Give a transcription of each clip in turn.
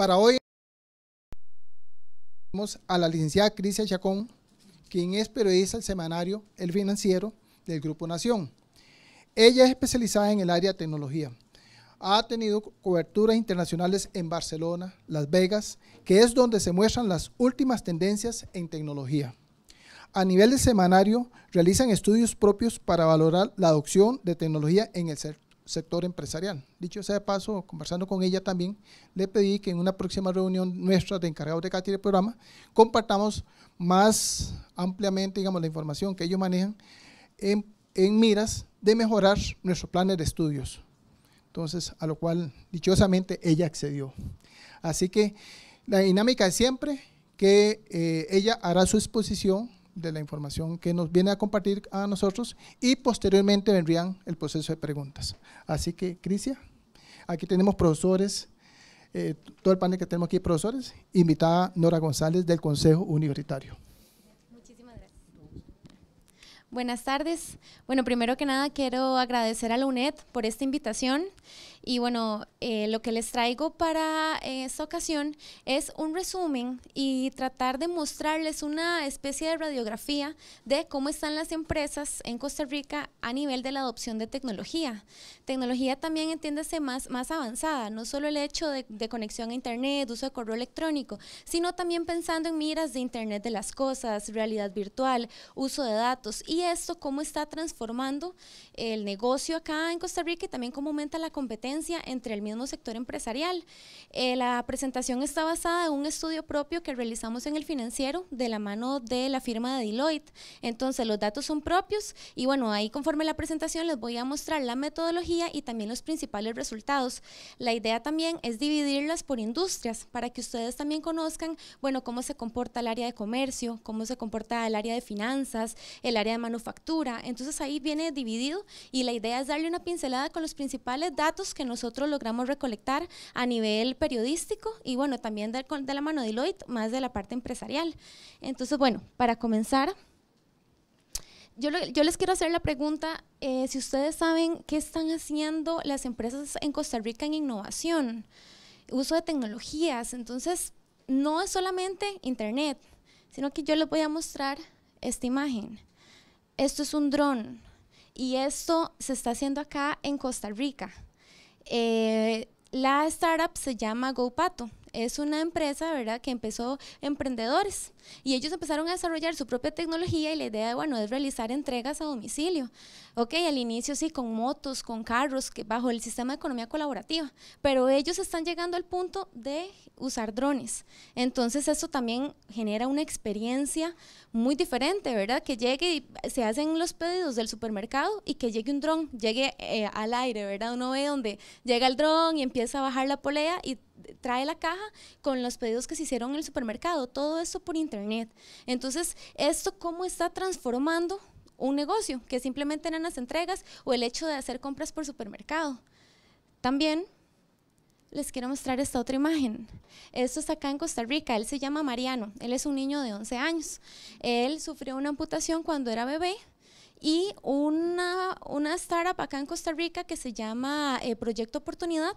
para hoy tenemos a la licenciada Crisia Chacón, quien es periodista del semanario El Financiero del Grupo Nación. Ella es especializada en el área de tecnología. Ha tenido coberturas internacionales en Barcelona, Las Vegas, que es donde se muestran las últimas tendencias en tecnología. A nivel de semanario, realizan estudios propios para valorar la adopción de tecnología en el sector sector empresarial. Dicho sea de paso, conversando con ella también, le pedí que en una próxima reunión nuestra de encargados de cátedra de programa compartamos más ampliamente, digamos, la información que ellos manejan en, miras de mejorar nuestros planes de estudios. Entonces, a lo cual dichosamente ella accedió. Así que la dinámica es siempre que eh, ella hará su exposición de la información que nos viene a compartir a nosotros y posteriormente vendrían el proceso de preguntas. Así que, Crisia, aquí tenemos profesores, eh, todo el panel que tenemos aquí profesores, invitada Nora González del Consejo Universitario. Buenas tardes. Bueno, primero que nada quiero agradecer a la UNED por esta invitación y bueno, eh, lo que les traigo para eh, esta ocasión es un resumen y tratar de mostrarles una especie de radiografía de cómo están las empresas en Costa Rica a nivel de la adopción de tecnología. Tecnología también entiéndase más, más avanzada, no solo el hecho de conexión a Internet, uso de correo electrónico, sino también pensando en miras de Internet de las cosas, realidad virtual, uso de datos y esto cómo está transformando el negocio acá en Costa Rica y también cómo aumenta la competencia entre el mismo sector empresarial. Eh, la presentación está basada en un estudio propio que realizamos en el financiero de la mano de la firma de Deloitte. Entonces los datos son propios y bueno, ahí conforme la presentación les voy a mostrar la metodología y también los principales resultados. La idea también es dividirlas por industrias para que ustedes también conozcan, bueno, cómo se comporta el área de comercio, cómo se comporta el área de finanzas, el área de manufactura. Entonces ahí viene dividido y la idea es darle una pincelada con los principales datos que que nosotros logramos recolectar a nivel periodístico y bueno, también de, la mano de Deloitte, más de la parte empresarial. Entonces, bueno, para comenzar, yo, les quiero hacer la pregunta, eh, si ustedes saben qué están haciendo las empresas en Costa Rica en innovación, uso de tecnologías, entonces no es solamente Internet, sino que yo les voy a mostrar esta imagen. Esto es un dron y esto se está haciendo acá en Costa Rica. Eh, la startup se llama GoPato es una empresa, ¿verdad?, que empezó emprendedores y ellos empezaron a desarrollar su propia tecnología y la idea, bueno, es realizar entregas a domicilio. Ok, al inicio sí, con motos, con carros, que bajo el sistema de economía colaborativa, pero ellos están llegando al punto de usar drones. Entonces eso también genera una experiencia muy diferente, ¿verdad? Que llegue y se hacen los pedidos del supermercado y que llegue un dron, llegue eh, al aire, ¿verdad? Uno ve donde llega el dron y empieza a bajar la polea y trae la caja con los pedidos que se hicieron en el supermercado, todo esto por internet. Entonces, ¿esto cómo está transformando un negocio? Que simplemente eran las entregas o el hecho de hacer compras por supermercado. También les quiero mostrar esta otra imagen. Esto está acá en Costa Rica. Él se llama Mariano. Él es un niño de 11 años. Él sufrió una amputación cuando era bebé y una, una startup acá en Costa Rica que se llama eh, Proyecto Oportunidad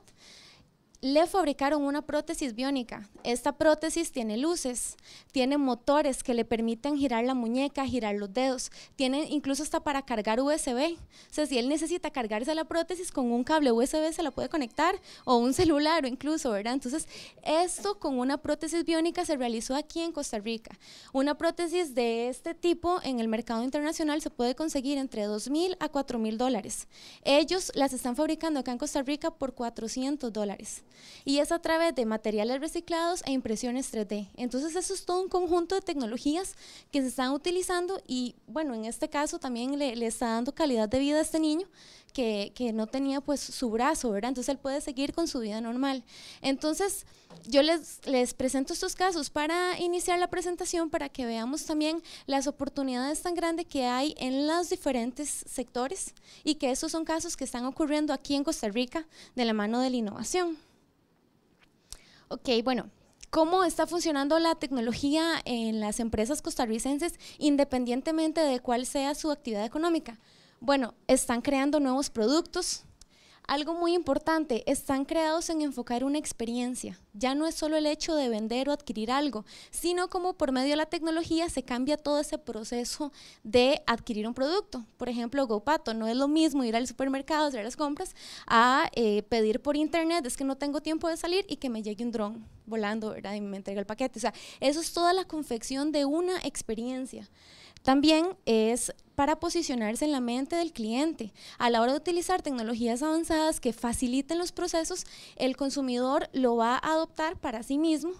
le fabricaron una prótesis biónica. Esta prótesis tiene luces, tiene motores que le permiten girar la muñeca, girar los dedos, tiene incluso hasta para cargar USB. O sea, si él necesita cargarse la prótesis con un cable USB se la puede conectar o un celular o incluso, ¿verdad? Entonces, esto con una prótesis biónica se realizó aquí en Costa Rica. Una prótesis de este tipo en el mercado internacional se puede conseguir entre 2.000 a 4.000 dólares. Ellos las están fabricando acá en Costa Rica por 400 dólares y es a través de materiales reciclados e impresiones 3D. Entonces eso es todo un conjunto de tecnologías que se están utilizando y bueno, en este caso también le, está dando calidad de vida a este niño que, no tenía pues su brazo, ¿verdad? Entonces él puede seguir con su vida normal. Entonces yo les, les presento estos casos para iniciar la presentación para que veamos también las oportunidades tan grandes que hay en los diferentes sectores y que esos son casos que están ocurriendo aquí en Costa Rica de la mano de la innovación. Ok, bueno, cómo está funcionando la tecnología en las empresas costarricenses independientemente de cuál sea su actividad económica. Bueno, están creando nuevos productos, algo muy importante, están creados en enfocar una experiencia. Ya no es solo el hecho de vender o adquirir algo, sino como por medio de la tecnología se cambia todo ese proceso de adquirir un producto. Por ejemplo, GoPato, no es lo mismo ir al supermercado, hacer las compras, a eh, pedir por internet, es que no tengo tiempo de salir y que me llegue un dron volando ¿verdad? y me entregue el paquete. O sea, eso es toda la confección de una experiencia. También es para posicionarse en la mente del cliente. A la hora de utilizar tecnologías avanzadas que faciliten los procesos, el consumidor lo va a adoptar para sí mismo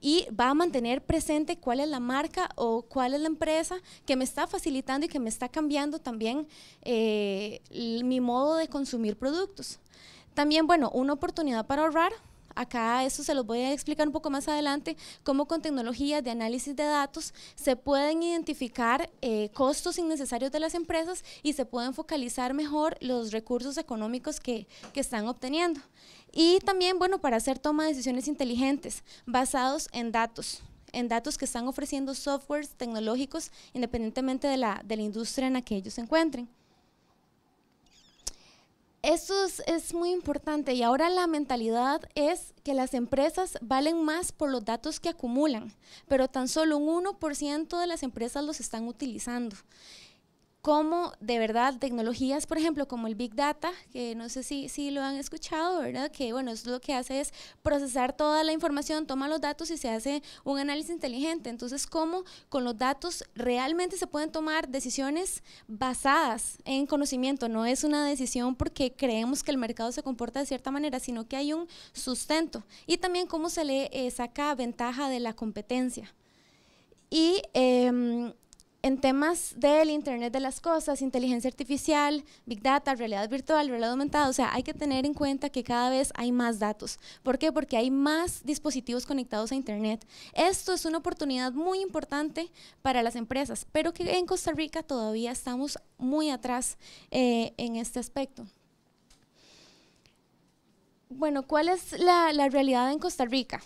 y va a mantener presente cuál es la marca o cuál es la empresa que me está facilitando y que me está cambiando también eh, mi modo de consumir productos. También, bueno, una oportunidad para ahorrar, Acá eso se los voy a explicar un poco más adelante, cómo con tecnologías de análisis de datos se pueden identificar eh, costos innecesarios de las empresas y se pueden focalizar mejor los recursos económicos que, están obteniendo. Y también, bueno, para hacer toma de decisiones inteligentes basados en datos en datos que están ofreciendo softwares tecnológicos independientemente de la, de la industria en la que ellos se encuentren. Eso es, es, muy importante y ahora la mentalidad es que las empresas valen más por los datos que acumulan, pero tan solo un 1% de las empresas los están utilizando cómo de verdad tecnologías, por ejemplo, como el Big Data, que no sé si, si lo han escuchado, ¿verdad? Que bueno, eso lo que hace es procesar toda la información, toma los datos y se hace un análisis inteligente. Entonces, cómo con los datos realmente se pueden tomar decisiones basadas en conocimiento. No es una decisión porque creemos que el mercado se comporta de cierta manera, sino que hay un sustento. Y también cómo se le eh, saca ventaja de la competencia. Y em, en temas del Internet de las Cosas, inteligencia artificial, Big Data, realidad virtual, realidad aumentada, o sea, hay que tener en cuenta que cada vez hay más datos. ¿Por qué? Porque hay más dispositivos conectados a Internet. Esto es una oportunidad muy importante para las empresas, pero que en Costa Rica todavía estamos muy atrás eh, en este aspecto. Bueno, ¿cuál es la realidad en Costa Rica?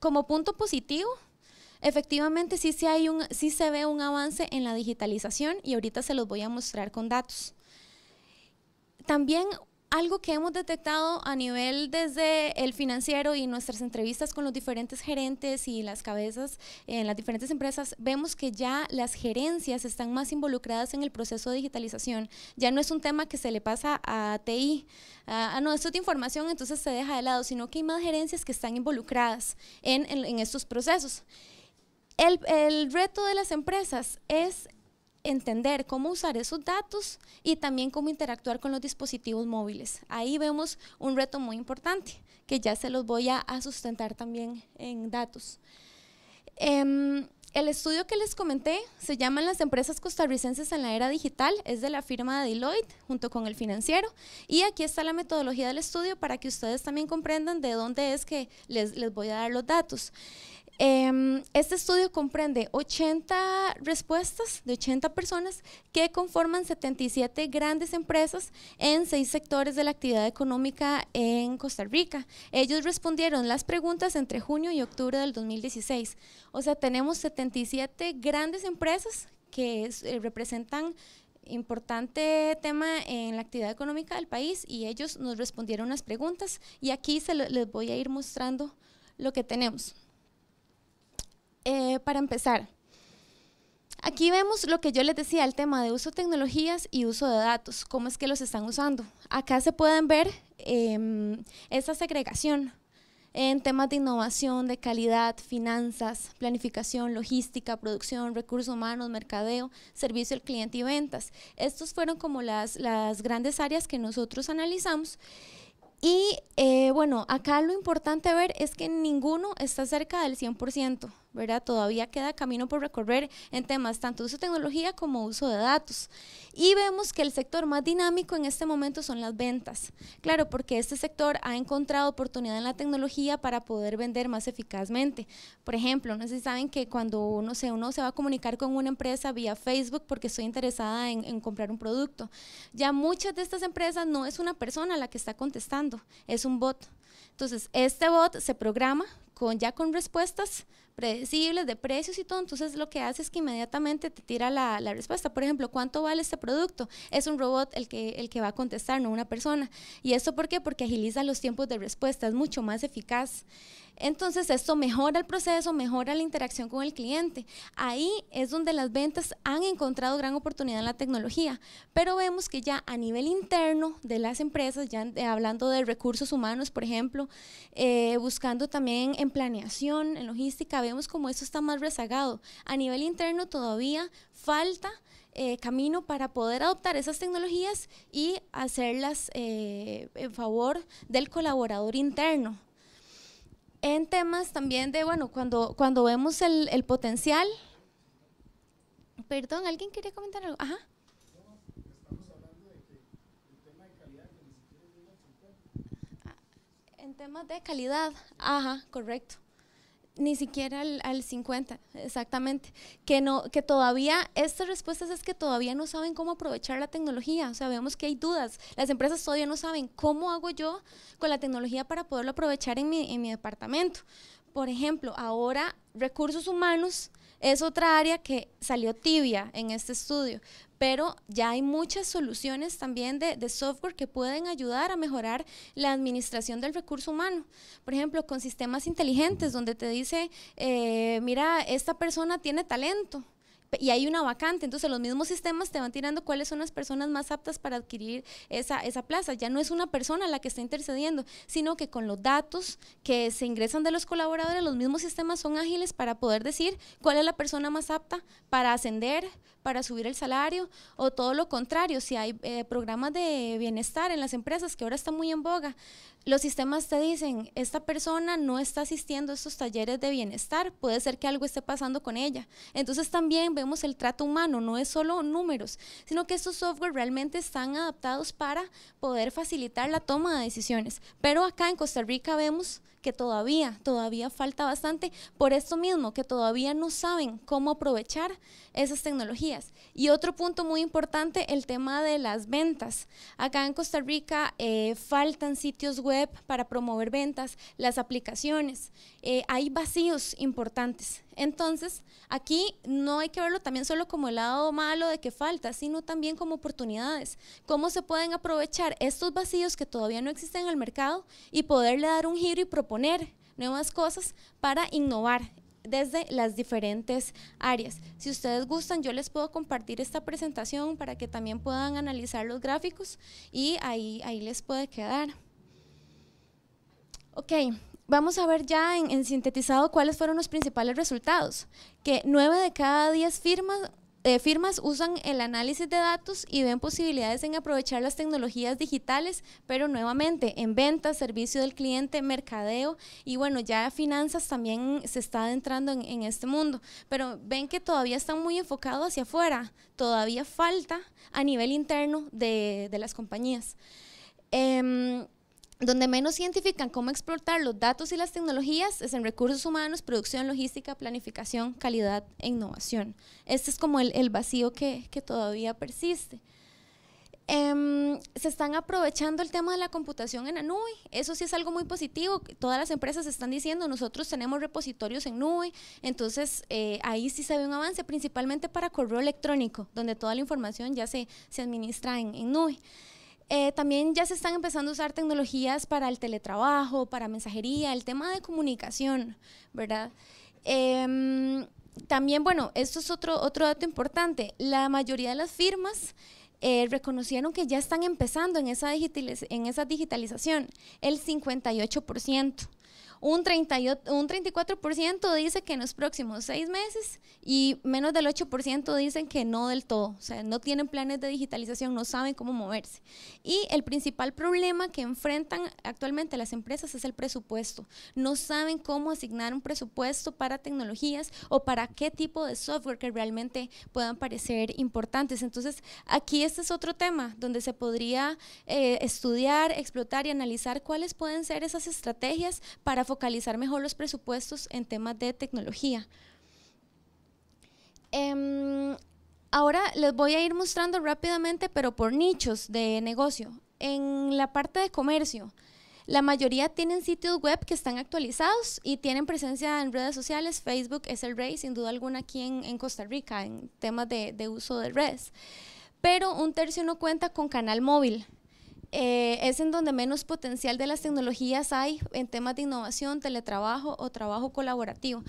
Como punto positivo, efectivamente sí se, se ve un avance en la digitalización y ahorita se los voy a mostrar con datos. También algo que hemos detectado a nivel desde el financiero y nuestras entrevistas con los diferentes gerentes y las cabezas en las diferentes empresas, vemos que ya las gerencias están más involucradas en el proceso de digitalización. Ya no es un tema que se le pasa a TI, a, a no, es de información, entonces se deja de lado, sino que hay más gerencias que están involucradas en estos procesos. El, reto de las empresas es entender cómo usar esos datos y también cómo interactuar con los dispositivos móviles. Ahí vemos un reto muy importante que ya se los voy a, sustentar también en datos. Em, el estudio que les comenté se llama Las empresas costarricenses en la era digital, es de la firma de Deloitte junto con el financiero y aquí está la metodología del estudio para que ustedes también comprendan de dónde es que les, les voy a dar los datos. Em, este estudio comprende 80 respuestas de 80 personas que conforman 77 grandes empresas en seis sectores de la actividad económica en Costa Rica. Ellos respondieron las preguntas entre junio y octubre del 2016. O sea, tenemos 77 grandes empresas que eh, representan importante tema en la actividad económica del país y ellos nos respondieron las preguntas y aquí se les voy a ir mostrando lo que tenemos. Eh, para empezar, Aquí vemos lo que yo les decía, el tema de uso de tecnologías y uso de datos, cómo es que los están usando. Acá se pueden ver em, esa segregación en temas de innovación, de calidad, finanzas, planificación, logística, producción, recursos humanos, mercadeo, servicio al cliente y ventas. Estos fueron como las, grandes áreas que nosotros analizamos. Y eh, bueno, acá lo importante ver es que ninguno está cerca del 100%. ¿verdad? Todavía queda camino por recorrer en temas tanto uso de tecnología como uso de datos. Y vemos que el sector más dinámico en este momento son las ventas. Claro, porque este sector ha encontrado oportunidad en la tecnología para poder vender más eficazmente. Por ejemplo, no sé si saben que cuando uno se, uno se va a comunicar con una empresa vía Facebook porque estoy interesada en, en comprar un producto, ya muchas de estas empresas no es una persona la que está contestando, es un bot. Entonces, este bot se programa con, ya con respuestas predecibles de precios y todo, entonces lo que hace es que inmediatamente te tira la, respuesta. Por ejemplo, ¿cuánto vale este producto? Es un robot el que, el que va a contestar, no una persona. ¿Y esto por qué? Porque agiliza los tiempos de respuesta, es mucho más eficaz. Entonces esto mejora el proceso, mejora la interacción con el cliente. Ahí es donde las ventas han encontrado gran oportunidad en la tecnología, pero vemos que ya a nivel interno de las empresas, ya hablando de recursos humanos, por ejemplo, eh, buscando también en planeación, en logística, vemos cómo eso está más rezagado. A nivel interno todavía falta eh, camino para poder adoptar esas tecnologías y hacerlas eh, en favor del colaborador interno. En temas también de, bueno, cuando, cuando vemos el, el potencial. Perdón, ¿alguien quería comentar algo? Ajá. Ah, en temas de calidad, ajá, correcto ni siquiera al, al, 50, exactamente. Que, no, que todavía, estas respuestas es que todavía no saben cómo aprovechar la tecnología. O sea, vemos que hay dudas. Las empresas todavía no saben cómo hago yo con la tecnología para poderlo aprovechar en mi, en mi departamento. Por ejemplo, ahora recursos humanos es otra área que salió tibia en este estudio, pero ya hay muchas soluciones también de, software que pueden ayudar a mejorar la administración del recurso humano. Por ejemplo, con sistemas inteligentes donde te dice, eh, mira, esta persona tiene talento y hay una vacante. Entonces los mismos sistemas te van tirando cuáles son las personas más aptas para adquirir esa, esa plaza. Ya no es una persona la que está intercediendo, sino que con los datos que se ingresan de los colaboradores, los mismos sistemas son ágiles para poder decir cuál es la persona más apta para ascender, para subir el salario o todo lo contrario, si hay eh, programas de bienestar en las empresas que ahora están muy en boga, los sistemas te dicen, esta persona no está asistiendo a estos talleres de bienestar, puede ser que algo esté pasando con ella. Entonces también vemos el trato humano, no es solo números, sino que estos software realmente están adaptados para poder facilitar la toma de decisiones. Pero acá en Costa Rica vemos que todavía, todavía falta bastante por esto mismo, que todavía no saben cómo aprovechar esas tecnologías. Y otro punto muy importante, el tema de las ventas. Acá en Costa Rica eh, faltan sitios web para promover ventas, las aplicaciones. Eh, hay vacíos importantes entonces, aquí no hay que verlo también solo como el lado malo de que falta, sino también como oportunidades. Cómo se pueden aprovechar estos vacíos que todavía no existen en el mercado y poderle dar un giro y proponer nuevas cosas para innovar desde las diferentes áreas. Si ustedes gustan, yo les puedo compartir esta presentación para que también puedan analizar los gráficos y ahí, ahí les puede quedar. Ok, vamos a ver ya en, sintetizado cuáles fueron los principales resultados, que nueve de cada diez firmas, eh, firmas usan el análisis de datos y ven posibilidades en aprovechar las tecnologías digitales, pero nuevamente en ventas, servicio del cliente, mercadeo y bueno, ya finanzas también se está adentrando en, este mundo, pero ven que todavía están muy enfocados hacia afuera, todavía falta a nivel interno de, las compañías. Em, donde menos identifican cómo explotar los datos y las tecnologías es en recursos humanos, producción, logística, planificación, calidad e innovación. Este es como el, vacío que, todavía persiste. Em, se están aprovechando el tema de la computación en la nube. Eso sí es algo muy positivo. Todas las empresas están diciendo, nosotros tenemos repositorios en nube, entonces eh, ahí sí se ve un avance, principalmente para correo electrónico, donde toda la información ya se, administra en, en nube. Eh, también ya se están empezando a usar tecnologías para el teletrabajo, para mensajería, el tema de comunicación, ¿verdad? Em, también, bueno, esto es otro, otro dato importante. La mayoría de las firmas eh, reconocieron que ya están empezando en en esa digitalización, el 58%. Un, un 34% dice que en los próximos seis meses y menos del 8% dicen que no del todo. O sea, no tienen planes de digitalización, no saben cómo moverse. Y el principal problema que enfrentan actualmente las empresas es el presupuesto. No saben cómo asignar un presupuesto para tecnologías o para qué tipo de software que realmente puedan parecer importantes. Entonces, aquí este es otro tema donde se podría eh, estudiar, explotar y analizar cuáles pueden ser esas estrategias para focalizar mejor los presupuestos en temas de tecnología. Em, ahora les voy a ir mostrando rápidamente, pero por nichos de negocio. En la parte de comercio, la mayoría tienen sitios web que están actualizados y tienen presencia en redes sociales. Facebook es el rey, sin duda alguna, aquí en, Costa Rica, en temas de uso de redes. Pero un tercio no cuenta con canal móvil. Eh, es en donde menos potencial de las tecnologías hay en temas de innovación, teletrabajo o trabajo colaborativo.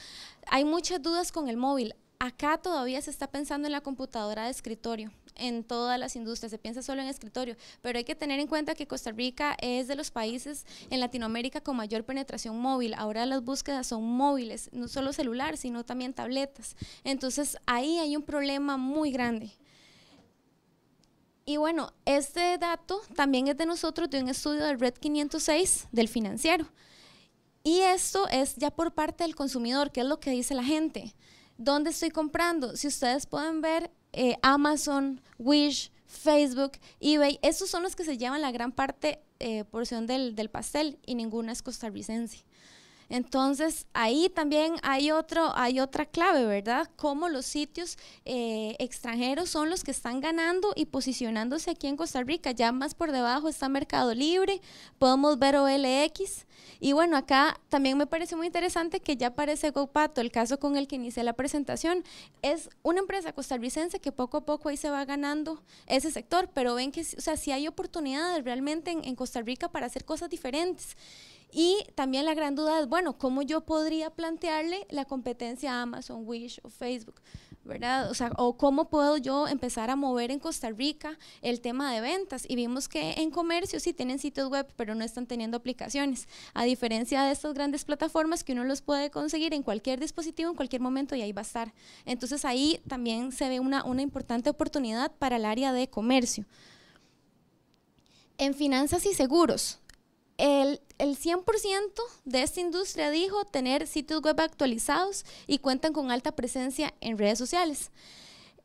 Hay muchas dudas con el móvil. Acá todavía se está pensando en la computadora de escritorio, en todas las industrias, se piensa solo en escritorio, pero hay que tener en cuenta que Costa Rica es de los países en Latinoamérica con mayor penetración móvil. Ahora las búsquedas son móviles, no solo celular, sino también tabletas. Entonces ahí hay un problema muy grande. Y bueno, este dato también es de nosotros, de un estudio del Red 506 del financiero. Y esto es ya por parte del consumidor, que es lo que dice la gente. ¿Dónde estoy comprando? Si ustedes pueden ver eh, Amazon, Wish, Facebook, eBay, esos son los que se llevan la gran parte, eh, porción del, del pastel y ninguna es costarricense. Entonces, ahí también hay, otro, hay otra clave, ¿verdad? Cómo los sitios eh, extranjeros son los que están ganando y posicionándose aquí en Costa Rica. Ya más por debajo está Mercado Libre, podemos ver OLX. Y bueno, acá también me parece muy interesante que ya aparece GoPato, el caso con el que inicié la presentación. Es una empresa costarricense que poco a poco ahí se va ganando ese sector, pero ven que, o sea, si sí hay oportunidades realmente en, en Costa Rica para hacer cosas diferentes. Y también la gran duda es, bueno, ¿cómo yo podría plantearle la competencia a Amazon, Wish o Facebook? ¿Verdad? O sea, cómo puedo yo empezar a mover en Costa Rica el tema de ventas. Y vimos que en comercio sí tienen sitios web, pero no están teniendo aplicaciones. A diferencia de estas grandes plataformas que uno los puede conseguir en cualquier dispositivo, en cualquier momento y ahí va a estar. Entonces ahí también se ve una, una importante oportunidad para el área de comercio. En finanzas y seguros, el, 100% de esta industria dijo tener sitios web actualizados y cuentan con alta presencia en redes sociales.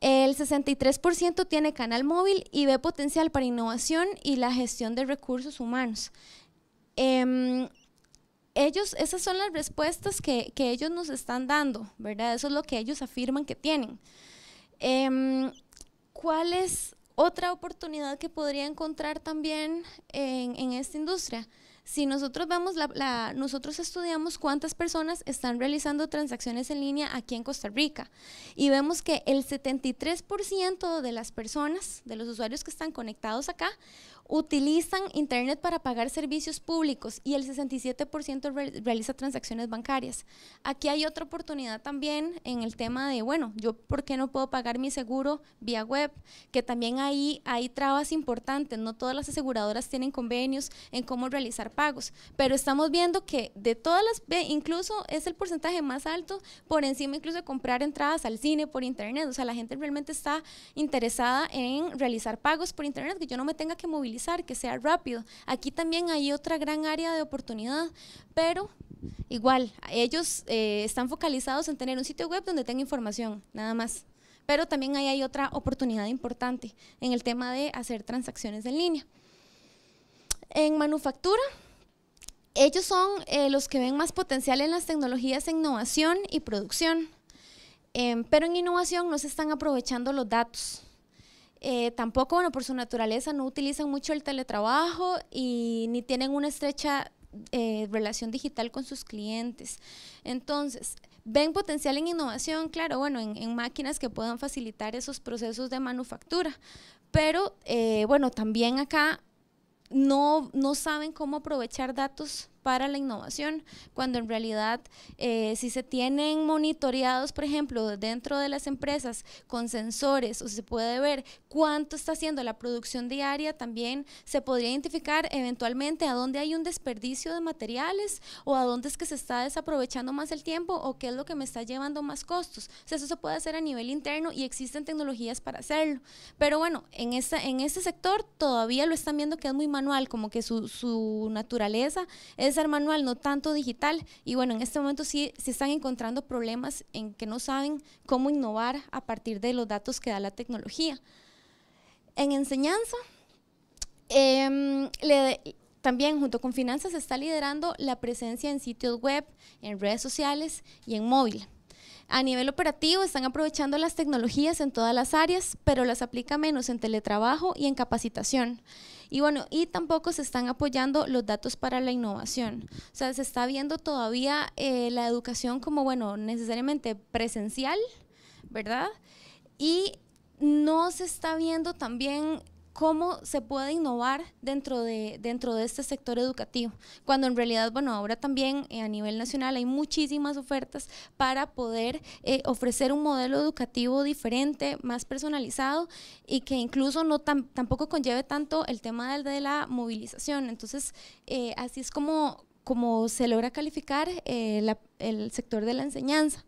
El 63% tiene canal móvil y ve potencial para innovación y la gestión de recursos humanos. Em, ellos, esas son las respuestas que, ellos nos están dando, ¿verdad? Eso es lo que ellos afirman que tienen. Em, ¿Cuál es otra oportunidad que podría encontrar también en, esta industria, si nosotros vemos, la, nosotros estudiamos cuántas personas están realizando transacciones en línea aquí en Costa Rica y vemos que el 73% de las personas, de los usuarios que están conectados acá, utilizan Internet para pagar servicios públicos y el 67% realiza transacciones bancarias. Aquí hay otra oportunidad también en el tema de, bueno, yo por qué no puedo pagar mi seguro vía web, que también ahí hay trabas importantes, no todas las aseguradoras tienen convenios en cómo realizar pagos, pero estamos viendo que de todas las, incluso es el porcentaje más alto por encima incluso de comprar entradas al cine por Internet, o sea, la gente realmente está interesada en realizar pagos por Internet, que yo no me tenga que movilizar que sea rápido. Aquí también hay otra gran área de oportunidad, pero igual, ellos eh, están focalizados en tener un sitio web donde tenga información, nada más. Pero también ahí hay otra oportunidad importante en el tema de hacer transacciones en línea. En manufactura, ellos son eh, los que ven más potencial en las tecnologías de innovación y producción, em, pero en innovación no se están aprovechando los datos. Eh, tampoco, bueno, por su naturaleza no utilizan mucho el teletrabajo y ni tienen una estrecha eh, relación digital con sus clientes. Entonces, ven potencial en innovación, claro, bueno, en, máquinas que puedan facilitar esos procesos de manufactura, pero eh, bueno, también acá no, no saben cómo aprovechar datos para la innovación, cuando en realidad eh, si se tienen monitoreados, por ejemplo, dentro de las empresas con sensores o se puede ver cuánto está haciendo la producción diaria, también se podría identificar eventualmente a dónde hay un desperdicio de materiales o a dónde es que se está desaprovechando más el tiempo o qué es lo que me está llevando más costos. eso se puede hacer a nivel interno y existen tecnologías para hacerlo. Pero bueno, en, esta, en este sector todavía lo están viendo que es muy manual, como que su, su naturaleza es ser manual, no tanto digital. Y bueno, en este momento sí se están encontrando problemas en que no saben cómo innovar a partir de los datos que da la tecnología. En enseñanza, em, también junto con finanzas está liderando la presencia en sitios web, en redes sociales y en móvil. A nivel operativo están aprovechando las tecnologías en todas las áreas, pero las aplica menos en teletrabajo y en capacitación. Y bueno, y tampoco se están apoyando los datos para la innovación. O sea, se está viendo todavía eh, la educación como, bueno, necesariamente presencial, ¿verdad? Y no se está viendo también cómo se puede innovar dentro de, dentro de este sector educativo, cuando en realidad, bueno, ahora también eh, a nivel nacional hay muchísimas ofertas para poder eh, ofrecer un modelo educativo diferente, más personalizado y que incluso no tampoco conlleve tanto el tema de la movilización. Entonces, eh, así es como, como se logra calificar el sector de la enseñanza.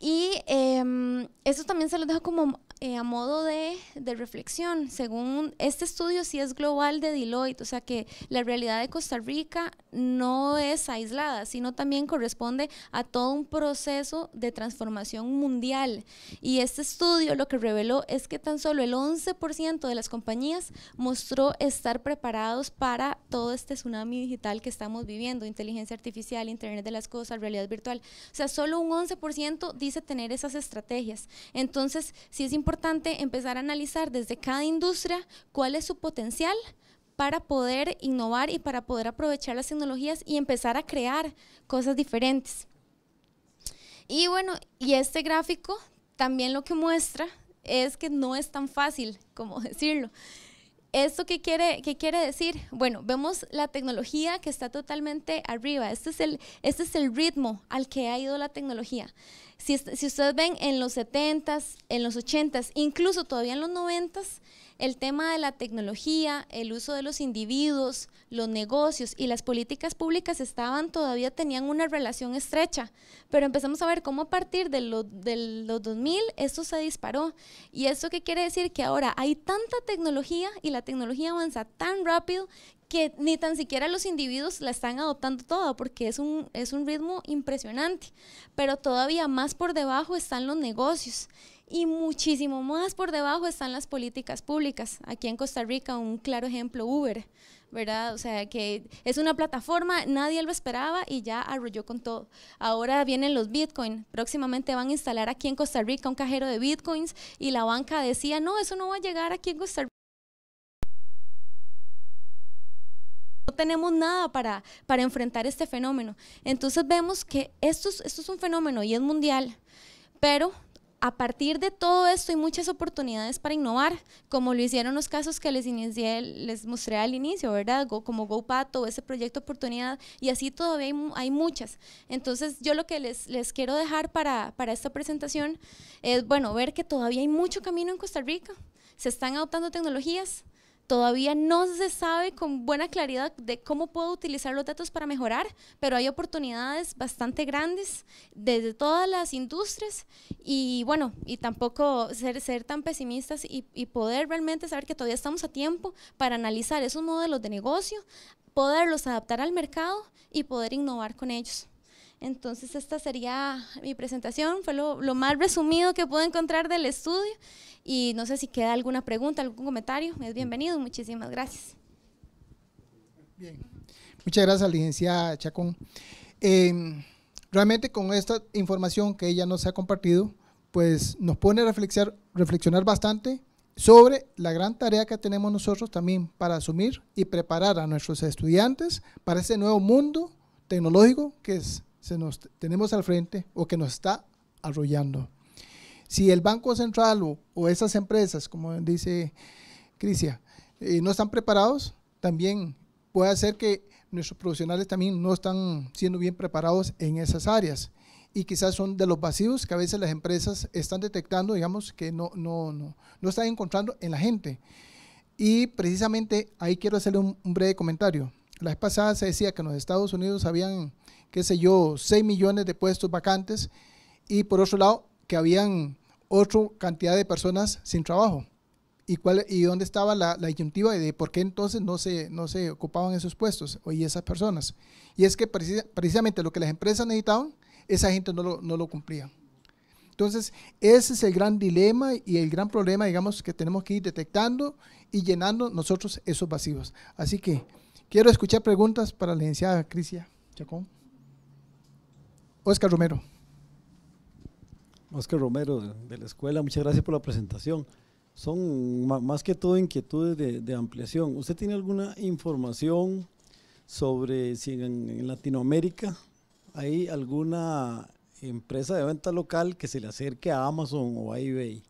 Y em, eso también se lo dejo como eh, a modo de, reflexión, según este estudio sí es global de Deloitte, o sea que la realidad de Costa Rica no es aislada, sino también corresponde a todo un proceso de transformación mundial. Y este estudio lo que reveló es que tan solo el 11% de las compañías mostró estar preparados para todo este tsunami digital que estamos viviendo, inteligencia artificial, Internet de las Cosas, realidad virtual. O sea, solo un 11% dice tener esas estrategias. Entonces, es importante empezar a analizar desde cada industria cuál es su potencial para poder innovar y para poder aprovechar las tecnologías y empezar a crear cosas diferentes. Y bueno, y este gráfico también lo que muestra es que no es tan fácil como decirlo. ¿Esto qué quiere, qué quiere decir? Bueno, vemos la tecnología que está totalmente arriba. Este es el, este es el ritmo al que ha ido la tecnología. Si, si ustedes ven en los 70s, en los 80s, incluso todavía en los 90s, el tema de la tecnología, el uso de los individuos, los negocios y las políticas públicas estaban, todavía tenían una relación estrecha, pero empezamos a ver cómo a partir de, los 2000 esto se disparó. ¿Y eso qué quiere decir? Que ahora hay tanta tecnología y la tecnología avanza tan rápido que ni tan siquiera los individuos la están adoptando toda, porque es un, es un ritmo impresionante, pero todavía más por debajo están los negocios y muchísimo más por debajo están las políticas públicas. Aquí en Costa Rica, un claro ejemplo, Uber, ¿verdad? O sea, que es una plataforma, nadie lo esperaba y ya arrolló con todo. Ahora vienen los bitcoins. próximamente van a instalar aquí en Costa Rica un cajero de Bitcoins y la banca decía, no, eso no va a llegar aquí en Costa Rica. no tenemos nada para, para enfrentar este fenómeno. Entonces vemos que esto esto es un fenómeno y es mundial, pero a partir de todo esto hay muchas oportunidades para innovar, como lo hicieron los casos que les, mostré al inicio, ¿verdad? como GoPato, ese proyecto oportunidad, y así todavía hay, muchas. Entonces, yo lo que les, quiero dejar para, para esta presentación es, bueno, ver que todavía hay mucho camino en Costa Rica, se están adoptando tecnologías, Todavía no se sabe con buena claridad de cómo puedo utilizar los datos para mejorar, pero hay oportunidades bastante grandes desde todas las industrias y bueno, y tampoco ser, tan pesimistas y poder realmente saber que todavía estamos a tiempo para analizar esos modelos de negocio, poderlos adaptar al mercado y poder innovar con ellos. Entonces esta sería mi presentación, fue lo, más resumido que pude encontrar del estudio y no sé si queda alguna pregunta, algún comentario, es bienvenido, muchísimas gracias. muchas gracias licenciada Chacón. Em, realmente con esta información que ella nos ha compartido, pues nos pone a reflexionar, reflexionar bastante sobre la gran tarea que tenemos nosotros también para asumir y preparar a nuestros estudiantes para ese nuevo mundo tecnológico que es tenemos al frente o que nos está arrollando. Si el Banco Central o, esas empresas, como dice Crisia, eh, no están preparados, también puede ser que nuestros profesionales también no están siendo bien preparados en esas áreas. Y quizás son de los vacíos que a veces las empresas están detectando, digamos, que no, no, no, no están encontrando en la gente. Y precisamente ahí quiero hacerle un, un breve comentario. La vez pasada se decía que en los Estados Unidos habían qué sé yo, 6 millones de puestos vacantes y por otro lado que habían otra cantidad de personas sin trabajo. ¿Y, cuál, y dónde estaba la, la de por qué entonces no se, no se ocupaban esos puestos y esas personas? Y es que precisamente lo que las empresas necesitaban, esa gente no lo, no lo cumplía. Entonces, ese es el gran dilema y el gran problema, digamos, que tenemos que ir detectando y llenando nosotros esos vacíos. Así que quiero escuchar preguntas para la licenciada Crisia Chacón. Oscar Romero. Oscar Romero, de la escuela, muchas gracias por la presentación. Son más que todo inquietudes de, ampliación. ¿Usted tiene alguna información sobre si en, Latinoamérica hay alguna empresa de venta local que se le acerque a Amazon o a eBay?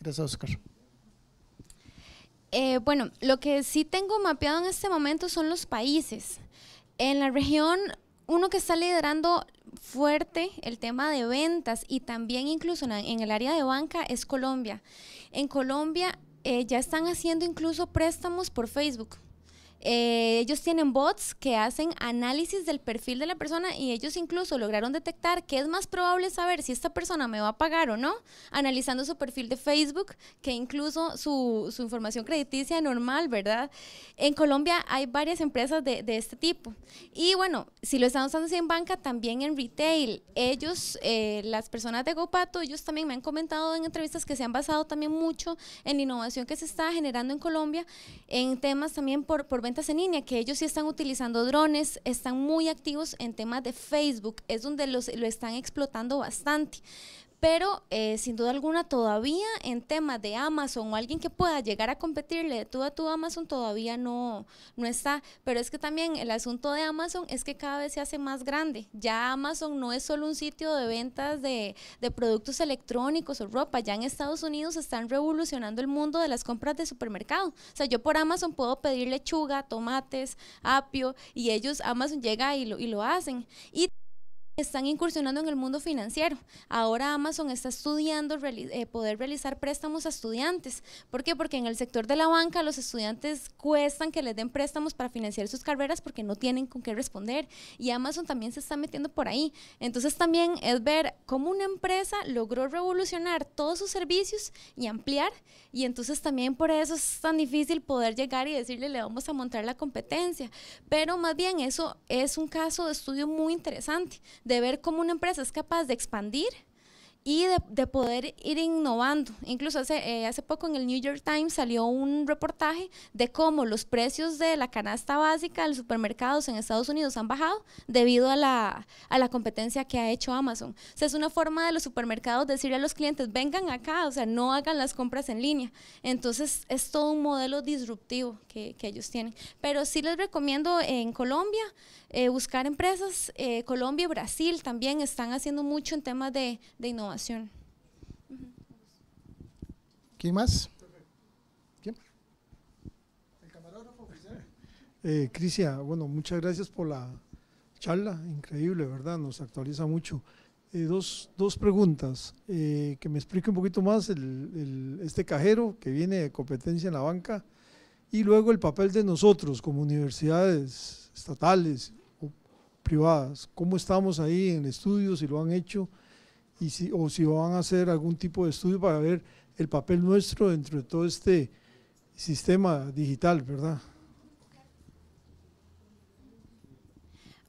Gracias, Oscar. Eh, bueno, lo que sí tengo mapeado en este momento son los países. En la región, uno que está liderando fuerte el tema de ventas y también incluso en el área de banca es Colombia. En Colombia eh, ya están haciendo incluso préstamos por Facebook. Eh, ellos tienen bots que hacen análisis del perfil de la persona y ellos incluso lograron detectar que es más probable saber si esta persona me va a pagar o no, analizando su perfil de Facebook, que incluso su, su información crediticia normal, ¿verdad? En Colombia hay varias empresas de, de, este tipo. Y bueno, si lo están usando en banca, también en retail. Ellos, eh, las personas de GoPato, ellos también me han comentado en entrevistas que se han basado también mucho en innovación que se está generando en Colombia, en temas también por, por ventas en línea, que ellos sí están utilizando drones, están muy activos en temas de Facebook, es donde los, lo están explotando bastante. Pero eh, sin duda alguna todavía en temas de Amazon o alguien que pueda llegar a competirle de tú a tú Amazon todavía no, no está. Pero es que también el asunto de Amazon es que cada vez se hace más grande. Ya Amazon no es solo un sitio de ventas de, de productos electrónicos o ropa. Ya en Estados Unidos están revolucionando el mundo de las compras de supermercado. O sea, yo por Amazon puedo pedir lechuga, tomates, apio y ellos, Amazon llega y lo, y lo hacen. Y están incursionando en el mundo financiero. Ahora Amazon está estudiando eh, poder realizar préstamos a estudiantes. ¿Por qué? Porque en el sector de la banca los estudiantes cuestan que les den préstamos para financiar sus carreras porque no tienen con qué responder. Y Amazon también se está metiendo por ahí. Entonces también es ver cómo una empresa logró revolucionar todos sus servicios y ampliar. Y entonces también por eso es tan difícil poder llegar y decirle le vamos a montar la competencia. Pero más bien eso es un caso de estudio muy interesante de ver cómo una empresa es capaz de expandir y de, poder ir innovando. Incluso hace, eh, hace poco en el New York Times salió un reportaje de cómo los precios de la canasta básica de los supermercados en Estados Unidos han bajado debido a la, competencia que ha hecho Amazon. O sea, es una forma de los supermercados decirle a los clientes, vengan acá, o sea, no hagan las compras en línea. Entonces, es todo un modelo disruptivo que, ellos tienen. Pero sí les recomiendo en Colombia, eh, buscar empresas. Eh, Colombia y Brasil también están haciendo mucho en temas de, innovación. ¿Quién más? ¿Quién? El camarógrafo oficial. Eh, Crisia, bueno, muchas gracias por la charla, increíble, ¿verdad? Nos actualiza mucho. Eh, dos, dos, preguntas, que me explique un poquito más el, este cajero que viene de competencia en la banca y luego el papel de nosotros como universidades estatales o privadas, cómo estamos ahí en estudios estudio, si lo han hecho y si, o si van a hacer algún tipo de estudio para ver el papel nuestro dentro de todo este sistema digital, ¿verdad?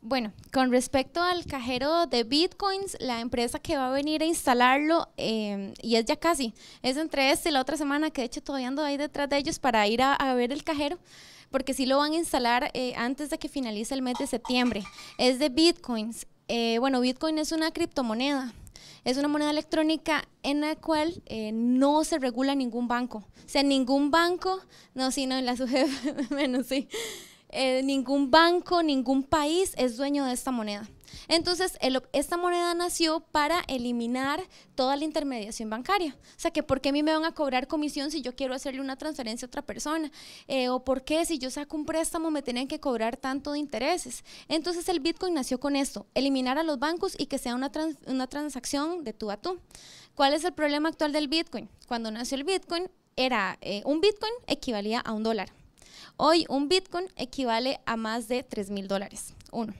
Bueno, con respecto al cajero de bitcoins, la empresa que va a venir a instalarlo, eh, y es ya casi, es entre este y la otra semana, que de hecho todavía ando ahí detrás de ellos para ir a ver el cajero porque sí lo van a instalar eh, antes de que finalice el mes de septiembre. Es de Bitcoins. Eh, bueno, Bitcoin es una criptomoneda. Es una moneda electrónica en la cual eh, no se regula ningún banco. O sea, ningún banco, no, sí, no, en la UGF, menos sí. ningún banco, ningún país es dueño de esta moneda. Entonces, esta moneda nació para eliminar toda la intermediación bancaria. O sea, que ¿por qué a mí me van a cobrar comisión si yo quiero hacerle una transferencia a otra persona? Eh, ¿O por qué si yo saco un préstamo me tienen que cobrar tanto de intereses? Entonces, el Bitcoin nació con esto, eliminar a los bancos y que sea una, una transacción de tú a tú. ¿Cuál es el problema actual del Bitcoin? Cuando nació el Bitcoin, era eh, un Bitcoin equivalía a un dólar. Hoy un Bitcoin equivale a más de 3 mil dólares. Uno.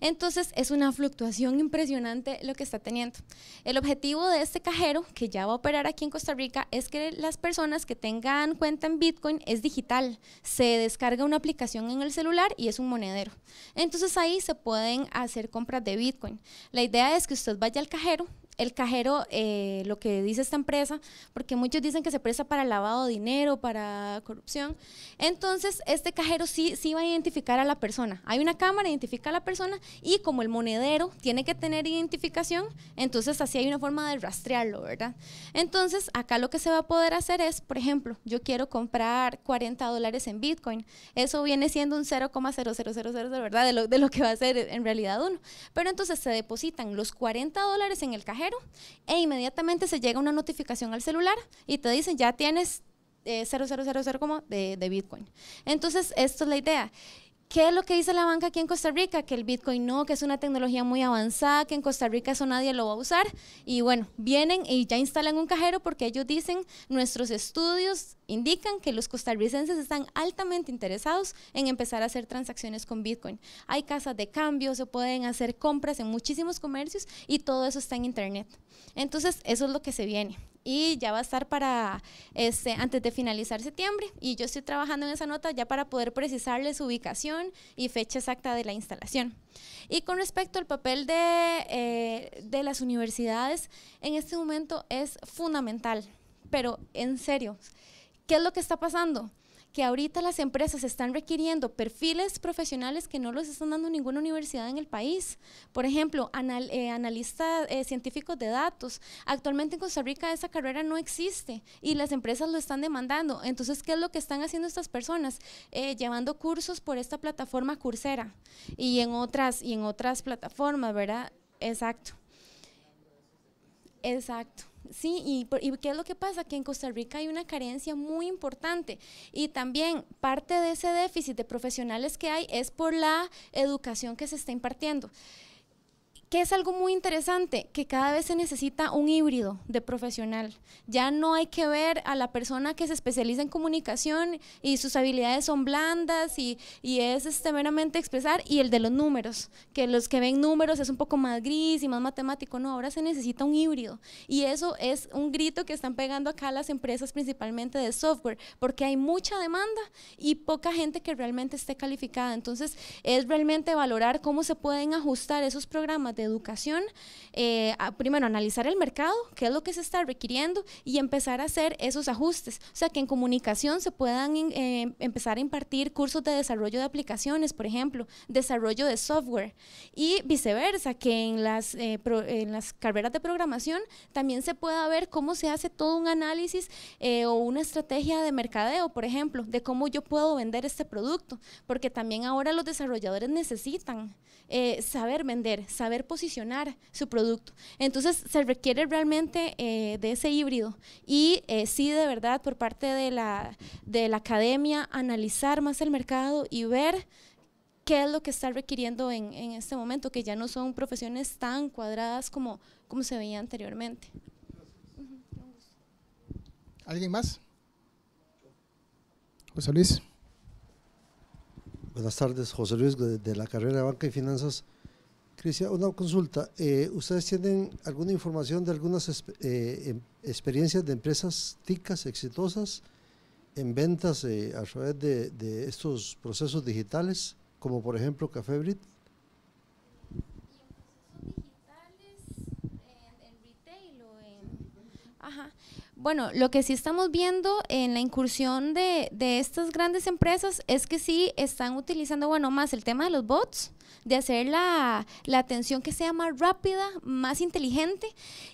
Entonces es una fluctuación impresionante lo que está teniendo. El objetivo de este cajero que ya va a operar aquí en Costa Rica es que las personas que tengan cuenta en Bitcoin es digital. Se descarga una aplicación en el celular y es un monedero. Entonces ahí se pueden hacer compras de Bitcoin. La idea es que usted vaya al cajero, el cajero, eh, lo que dice esta empresa, porque muchos dicen que se presta para lavado de dinero, para corrupción. Entonces, este cajero sí, sí va a identificar a la persona. Hay una cámara, identifica a la persona y como el monedero tiene que tener identificación, entonces así hay una forma de rastrearlo, ¿verdad? Entonces, acá lo que se va a poder hacer es, por ejemplo, yo quiero comprar 40 dólares en Bitcoin. Eso viene siendo un 0,0000, ¿verdad? De lo, de lo que va a ser en realidad uno. Pero entonces se depositan los 40 dólares en el cajero e inmediatamente se llega una notificación al celular y te dicen ya tienes 0000 eh, como de, Bitcoin. Entonces, esto es la idea. ¿Qué es lo que dice la banca aquí en Costa Rica? Que el Bitcoin no, que es una tecnología muy avanzada, que en Costa Rica eso nadie lo va a usar. Y bueno, vienen y ya instalan un cajero porque ellos dicen, nuestros estudios indican que los costarricenses están altamente interesados en empezar a hacer transacciones con Bitcoin. Hay casas de cambio, se pueden hacer compras en muchísimos comercios y todo eso está en Internet. Entonces, eso es lo que se viene y ya va a estar para este, antes de finalizar septiembre. Y yo estoy trabajando en esa nota ya para poder precisarle su ubicación y fecha exacta de la instalación. Y con respecto al papel de eh, las universidades, en este momento es fundamental, pero en serio, ¿qué es lo que está pasando? que ahorita las empresas están requiriendo perfiles profesionales que no los están dando ninguna universidad en el país. Por ejemplo, eh, analista analistas eh, científicos de datos. Actualmente en Costa Rica esa carrera no existe y las empresas lo están demandando. Entonces, ¿qué es lo que están haciendo estas personas? Eh, llevando cursos por esta plataforma Coursera y en otras, y en otras plataformas, ¿verdad? Exacto. Exacto. Sí, y, y, qué es lo que pasa? Que en Costa Rica hay una carencia muy importante y también parte de ese déficit de profesionales que hay es por la educación que se está impartiendo que es algo muy interesante, que cada vez se necesita un híbrido de profesional. Ya no hay que ver a la persona que se especializa en comunicación y sus habilidades son blandas y, y es este, meramente expresar, y el de los números, que los que ven números es un poco más gris y más matemático. No, ahora se necesita un híbrido. Y eso es un grito que están pegando acá las empresas principalmente de software, porque hay mucha demanda y poca gente que realmente esté calificada. Entonces, es realmente valorar cómo se pueden ajustar esos programas educación, eh, primero analizar el mercado, qué es lo que se está requiriendo y empezar a hacer esos ajustes. O sea, que en comunicación se puedan eh, empezar a impartir cursos de desarrollo de aplicaciones, por ejemplo, desarrollo de software y viceversa, que en las, eh, en las carreras de programación también se pueda ver cómo se hace todo un análisis o una estrategia de mercadeo, por ejemplo, de cómo yo puedo vender este producto, porque también ahora los desarrolladores necesitan saber vender, saber posicionar su producto. Entonces se requiere realmente eh, de ese híbrido y eh, sí de verdad por parte de la, de la academia analizar más el mercado y ver qué es lo que está requiriendo en, en este momento, que ya no son profesiones tan cuadradas como, como se veía anteriormente. ¿Alguien más? José Luis. Buenas tardes, José Luis, de la carrera de Banca y Finanzas. Cristian, una consulta. Eh, ¿Ustedes tienen alguna información de algunas eh, em, experiencias de empresas ticas exitosas en ventas eh, a través de, estos procesos digitales, como por ejemplo Café Brit? Ajá. Bueno, lo que sí estamos viendo en la incursión de, de estas grandes empresas es que sí están utilizando, bueno, más el tema de los bots, de hacer la, la, atención que sea más rápida, más inteligente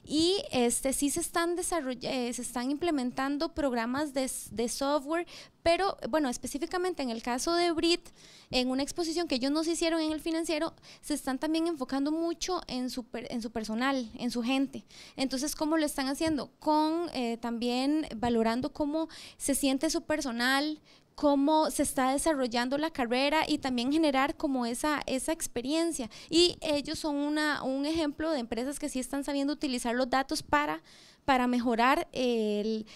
y este, sí se están, eh, se están implementando programas de, de, software, pero bueno, específicamente en el caso de Brit, en una exposición que ellos nos hicieron en el financiero, se están también enfocando mucho en su, en su personal, en su gente. Entonces, ¿cómo lo están haciendo? Con eh, también valorando cómo se siente su personal, cómo se está desarrollando la carrera y también generar como esa, esa experiencia. Y ellos son una, un ejemplo de empresas que sí están sabiendo utilizar los datos para, para mejorar el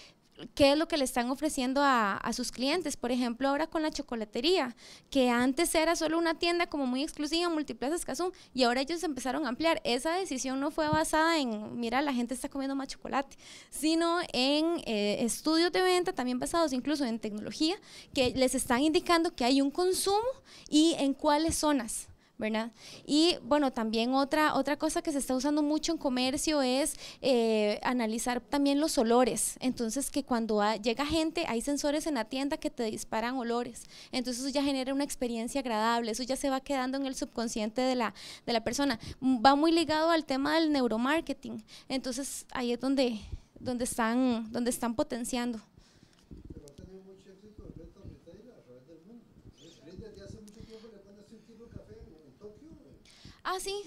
qué es lo que le están ofreciendo a, sus clientes. Por ejemplo, ahora con la chocolatería, que antes era solo una tienda como muy exclusiva, Multiplaza Escazú, y ahora ellos empezaron a ampliar. Esa decisión no fue basada en, mira, la gente está comiendo más chocolate, sino en eh, estudios de venta también basados incluso en tecnología, que les están indicando que hay un consumo y en cuáles zonas. Y bueno, también otra, otra cosa que se está usando mucho en comercio es eh, analizar también los olores. Entonces, que cuando llega gente, hay sensores en la tienda que te disparan olores. Entonces, eso ya genera una experiencia agradable, eso ya se va quedando en el subconsciente de la, de la persona. Mm, va muy ligado al tema del neuromarketing. Entonces, ahí es donde, donde, están, donde están potenciando. Ah, sí.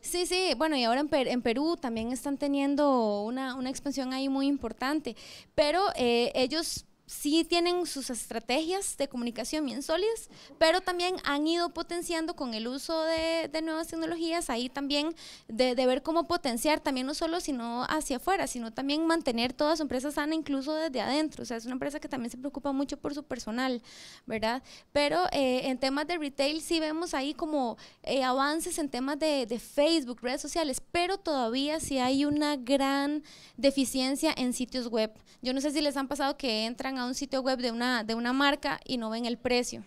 Sí, sí, bueno, y ahora en, Perú también están teniendo una, expansión ahí muy importante, pero eh, ellos sí tienen sus estrategias de comunicación bien sólidas, pero también han ido potenciando con el uso de, de nuevas tecnologías, ahí también de, de, ver cómo potenciar, también no solo sino hacia afuera, sino también mantener toda su empresa sana incluso desde adentro, o sea, es una empresa que también se preocupa mucho por su personal, ¿verdad? Pero eh, en temas de retail sí vemos ahí como eh, avances en temas de, de Facebook, redes sociales, pero todavía sí hay una gran deficiencia en sitios web. Yo no sé si les han pasado que entran a un sitio web de una, de una marca y no ven el precio.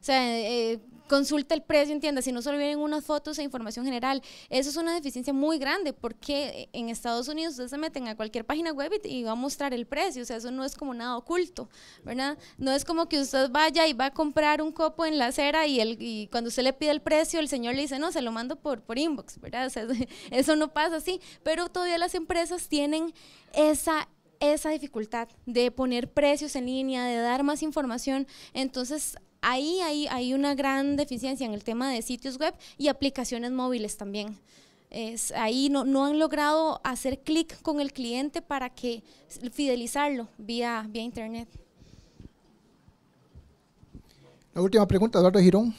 O sea, eh, eh, consulta el precio, entienda si no solo vienen unas fotos e información general. Eso es una deficiencia muy grande porque en Estados Unidos ustedes se meten a cualquier página web y, va a mostrar el precio, o sea, eso no es como nada oculto, ¿verdad? No es como que usted vaya y va a comprar un copo en la acera y, el, cuando usted le pide el precio, el señor le dice, no, se lo mando por, por inbox, ¿verdad? eso no pasa así, pero todavía las empresas tienen esa esa dificultad de poner precios en línea, de dar más información. Entonces, ahí hay, hay una gran deficiencia en el tema de sitios web y aplicaciones móviles también. Es, ahí no, no, han logrado hacer clic con el cliente para que fidelizarlo vía, vía internet. La última pregunta, Eduardo Girón.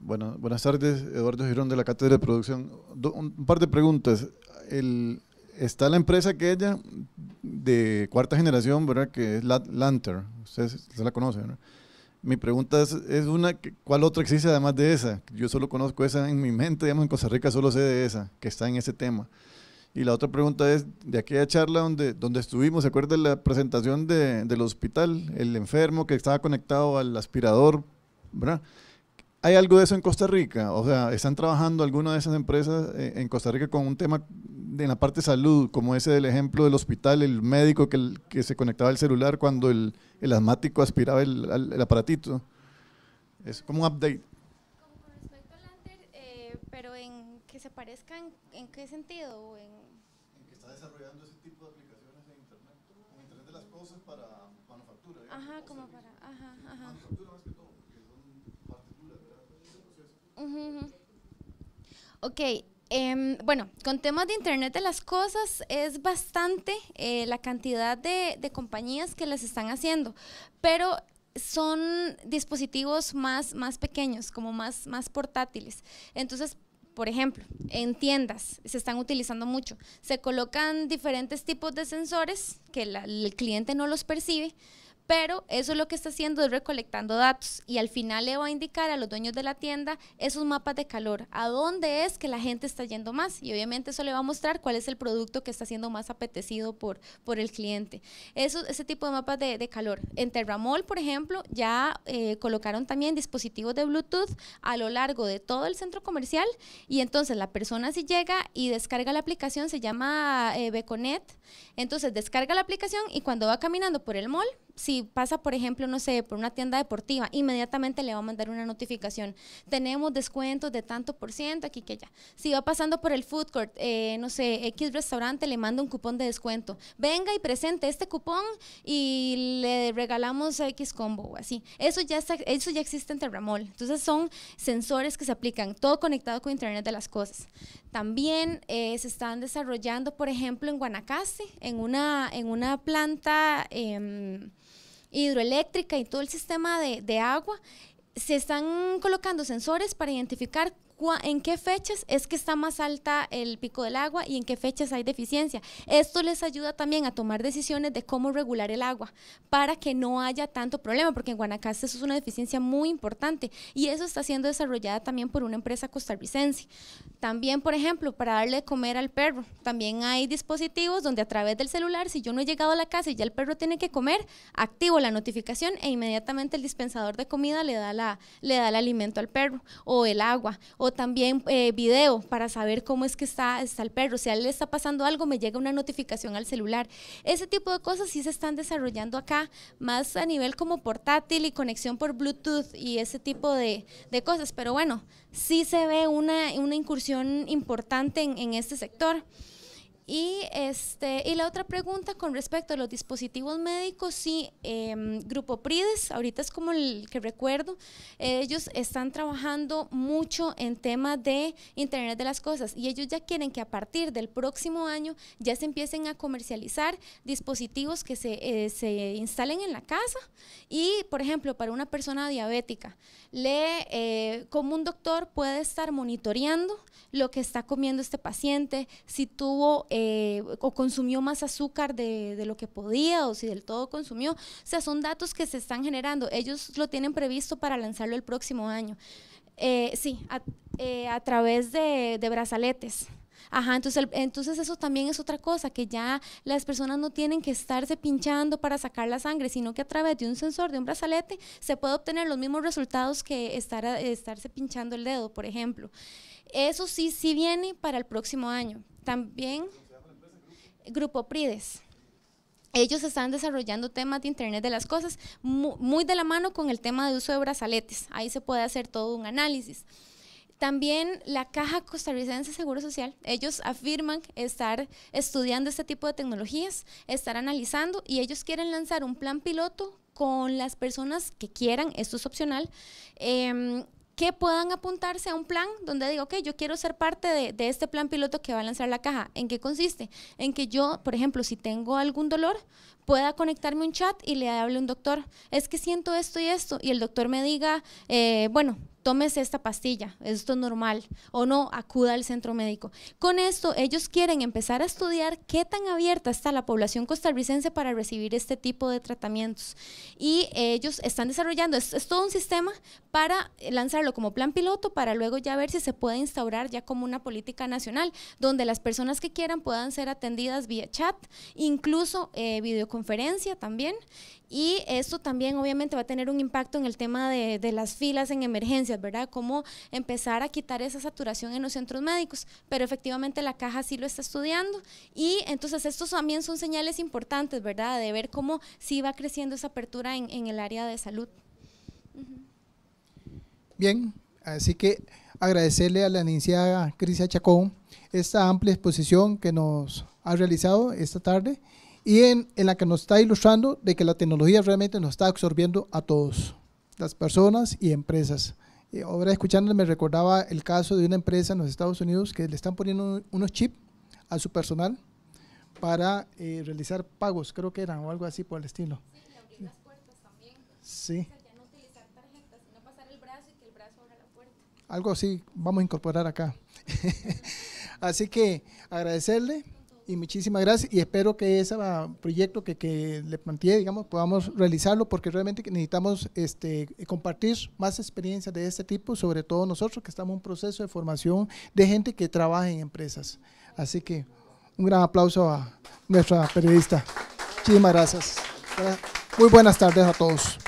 Bueno, buenas tardes, Eduardo Girón de la Cátedra de Producción. un par de preguntas. El, está la empresa que ella de cuarta generación, ¿verdad? Que es Lanter, ustedes la conocen, ¿verdad? Mi pregunta es, una, ¿cuál otra existe además de esa? Yo solo conozco esa en mi mente, digamos, en Costa Rica solo sé de esa, que está en ese tema. Y la otra pregunta es, de aquella charla donde, donde estuvimos, ¿se acuerda la presentación del hospital? El enfermo que estaba conectado al aspirador, ¿verdad? ¿Hay algo de eso en Costa Rica? O sea, ¿están trabajando alguna de esas empresas eh, en Costa Rica con un tema de, en la parte salud, como ese del ejemplo del hospital, el médico que, que se conectaba el celular cuando el, el asmático aspiraba el, el, aparatito? Es como un update. Como con respecto al anter, eh, pero en que se parezcan, ¿en qué sentido? En, en que está desarrollando ese tipo de aplicaciones en Internet, como Internet de las cosas para manufactura. Ajá, como para, ajá, ajá. Ok, em, bueno, con temas de Internet de las Cosas es bastante eh, la cantidad de, compañías que las están haciendo, pero son dispositivos más, más pequeños, como más, más portátiles. Entonces, por ejemplo, en tiendas se están utilizando mucho. Se colocan diferentes tipos de sensores que el cliente no los percibe pero eso es lo que está haciendo es recolectando datos y al final le va a indicar a los dueños de la tienda esos mapas de calor, a dónde es que la gente está yendo más y obviamente eso le va a mostrar cuál es el producto que está siendo más apetecido por, el cliente. ese tipo de mapas de, calor. En Terramol, por ejemplo, ya eh, colocaron también dispositivos de Bluetooth a lo largo de todo el centro comercial y entonces la persona si llega y descarga la aplicación, se llama eh, Beconet, entonces descarga la aplicación y cuando va caminando por el mall, si pasa, por ejemplo, no sé, por una tienda deportiva, inmediatamente le va a mandar una notificación. Tenemos descuentos de tanto por ciento aquí que ya. Si va pasando por el food court, eh, no sé, X restaurante, le manda un cupón de descuento. Venga y presente este cupón y le regalamos X combo o así. Eso ya, está, eso ya existe en Terramol. Entonces son sensores que se aplican, todo conectado con Internet de las Cosas. También eh, se están desarrollando, por ejemplo, en Guanacaste, en una, en una planta... Em, hidroeléctrica y todo el sistema de, agua, se están colocando sensores para identificar en qué fechas es que está más alta el pico del agua y en qué fechas hay deficiencia. Esto les ayuda también a tomar decisiones de cómo regular el agua para que no haya tanto problema, porque en Guanacaste eso es una deficiencia muy importante y eso está siendo desarrollada también por una empresa costarricense. También, por ejemplo, para darle de comer al perro, también hay dispositivos donde a través del celular, si yo no he llegado a la casa y ya el perro tiene que comer, activo la notificación e inmediatamente el dispensador de comida le da, la, le da el alimento al perro o el agua. O también eh, video para saber cómo es que está, el perro. Si a él le está pasando algo, me llega una notificación al celular. Ese tipo de cosas sí se están desarrollando acá, más a nivel como portátil y conexión por Bluetooth y ese tipo de, cosas. Pero bueno, sí se ve una, una incursión importante en, en este sector. Y, este, y la otra pregunta con respecto a los dispositivos médicos, sí, em, Grupo PRIDES, ahorita es como el que recuerdo, ellos están trabajando mucho en temas de Internet de las Cosas y ellos ya quieren que a partir del próximo año ya se empiecen a comercializar dispositivos que se, eh, se instalen en la casa y, por ejemplo, para una persona diabética, le, eh, como un doctor puede estar monitoreando lo que está comiendo este paciente, si tuvo eh, o consumió más azúcar de, lo que podía o si del todo consumió. O sea, son datos que se están generando. Ellos lo tienen previsto para lanzarlo el próximo año. Eh, sí, a, eh, través de, brazaletes. Ajá, entonces, entonces eso también es otra cosa, que ya las personas no tienen que estarse pinchando para sacar la sangre, sino que a través de un sensor, de un brazalete, se puede obtener los mismos resultados que estar, estarse pinchando el dedo, por ejemplo. Eso sí, sí viene para el próximo año. También Grupo Prides. Ellos están desarrollando temas de Internet de las Cosas muy de la mano con el tema de uso de brazaletes. Ahí se puede hacer todo un análisis. También la Caja Costarricense de Seguro Social, ellos afirman estar estudiando este tipo de tecnologías, estar analizando y ellos quieren lanzar un plan piloto con las personas que quieran, esto es opcional, em, que puedan apuntarse a un plan donde digo, ok, yo quiero ser parte de, este plan piloto que va a lanzar la caja. ¿En qué consiste? En que yo, por ejemplo, si tengo algún dolor, pueda conectarme a un chat y le hable a un doctor, es que siento esto y esto, y el doctor me diga, eh, bueno, tómese esta pastilla, esto es normal, o no, acuda al centro médico. Con esto, ellos quieren empezar a estudiar qué tan abierta está la población costarricense para recibir este tipo de tratamientos. Y ellos están desarrollando, es, todo un sistema para lanzarlo como plan piloto, para luego ya ver si se puede instaurar ya como una política nacional, donde las personas que quieran puedan ser atendidas vía chat, incluso eh, videoconferencia también, y esto también obviamente va a tener un impacto en el tema de, las filas en emergencias, ¿verdad? Cómo empezar a quitar esa saturación en los centros médicos. Pero efectivamente la caja sí lo está estudiando y entonces estos también son señales importantes, ¿verdad? De ver cómo sí va creciendo esa apertura en, el área de salud. Bien, así que agradecerle a la iniciada Crisia Chacón esta amplia exposición que nos ha realizado esta tarde y en, en, la que nos está ilustrando de que la tecnología realmente nos está absorbiendo a todos, las personas y empresas. ahora eh, escuchando me recordaba el caso de una empresa en los Estados Unidos que le están poniendo unos chips a su personal para eh, realizar pagos, creo que eran, o algo así por el estilo. Sí, Algo así vamos a incorporar acá. así que agradecerle y muchísimas gracias y espero que ese ah, proyecto que, le planteé, digamos, podamos realizarlo porque realmente necesitamos este, compartir más experiencias de este tipo, sobre todo nosotros que estamos en un proceso de formación de gente que trabaja en empresas. Así que un gran aplauso a nuestra periodista. Muchísimas gracias. Muy buenas tardes a todos.